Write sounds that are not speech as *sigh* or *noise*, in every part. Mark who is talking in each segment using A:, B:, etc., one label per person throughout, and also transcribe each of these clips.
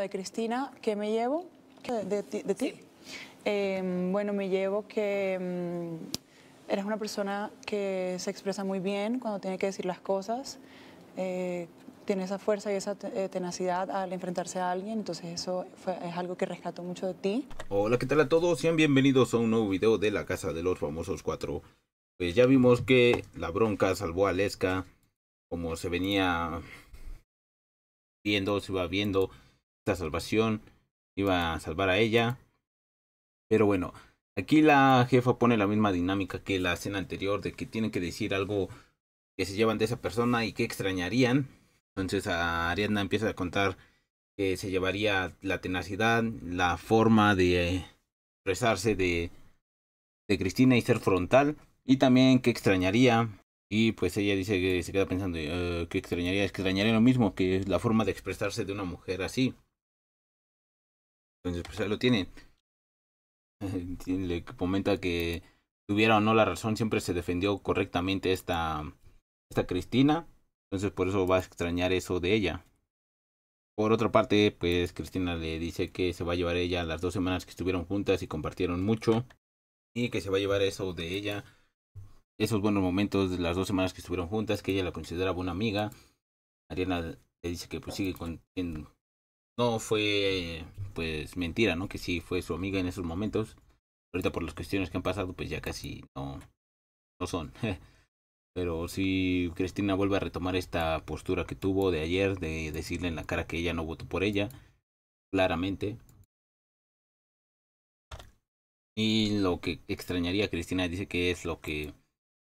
A: de Cristina, ¿qué me llevo? ¿De, ti? Eh, bueno, me llevo que mm, eres una persona que se expresa muy bien cuando tiene que decir las cosas. Eh, tiene esa fuerza y esa eh, tenacidad al enfrentarse a alguien, entonces eso es algo que rescato mucho de ti.
B: Hola, ¿qué tal a todos? Sean bienvenidos a un nuevo video de la Casa de los Famosos cuatro Pues ya vimos que la bronca salvó a Lesca, como se venía viendo, se iba viendo, salvación iba a salvar a ella. Pero bueno, aquí la jefa pone la misma dinámica que la escena anterior de que tienen que decir algo que se llevan de esa persona y que extrañarían. Entonces a Ariadna empieza a contar que se llevaría la tenacidad, la forma de expresarse de, de Cristina y ser frontal. Y también que extrañaría y pues ella dice que se queda pensando, eh, que extrañaría? Extrañaría lo mismo, que es la forma de expresarse de una mujer así. Entonces, pues ahí lo tiene. *laughs* Le comenta que tuviera o no la razón, siempre se defendió correctamente esta, esta Cristina. Entonces por eso va a extrañar eso de ella. Por otra parte, pues Cristina le dice que se va a llevar ella las dos semanas que estuvieron juntas y compartieron mucho. Y que se va a llevar eso de ella. Esos buenos momentos de las dos semanas que estuvieron juntas, que ella la consideraba una amiga. Ariana le dice que pues sigue con... No fue pues mentira, ¿no? Que sí fue su amiga en esos momentos. Ahorita por las cuestiones que han pasado, pues ya casi no, no son. *laughs* Pero si Cristina vuelve a retomar esta postura que tuvo de ayer, de decirle en la cara que ella no votó por ella, claramente. Y lo que extrañaría Cristina dice que es lo que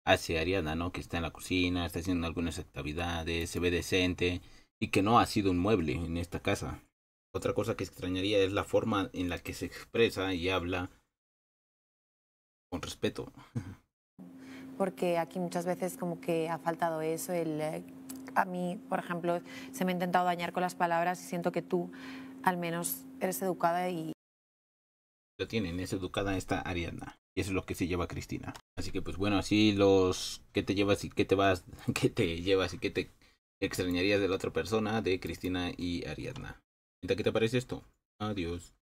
B: hace Ariana, ¿no? Que está en la cocina, está haciendo algunas actividades, se ve decente y que no ha sido un mueble en esta casa. Otra cosa que extrañaría es la forma en la que se expresa y habla
C: con respeto. Porque aquí muchas veces como que ha faltado eso, el eh, a mí, por ejemplo, se me ha intentado dañar con las palabras y siento que tú al menos eres educada y...
B: Lo tienen, es educada esta Ariadna. Y eso es lo que se lleva Cristina. Así que pues bueno, así los... ¿Qué te llevas y qué te vas? *laughs* ¿Qué te llevas y qué te extrañarías de la otra persona de Cristina y Ariadna? ¿Qué te parece esto? Adiós.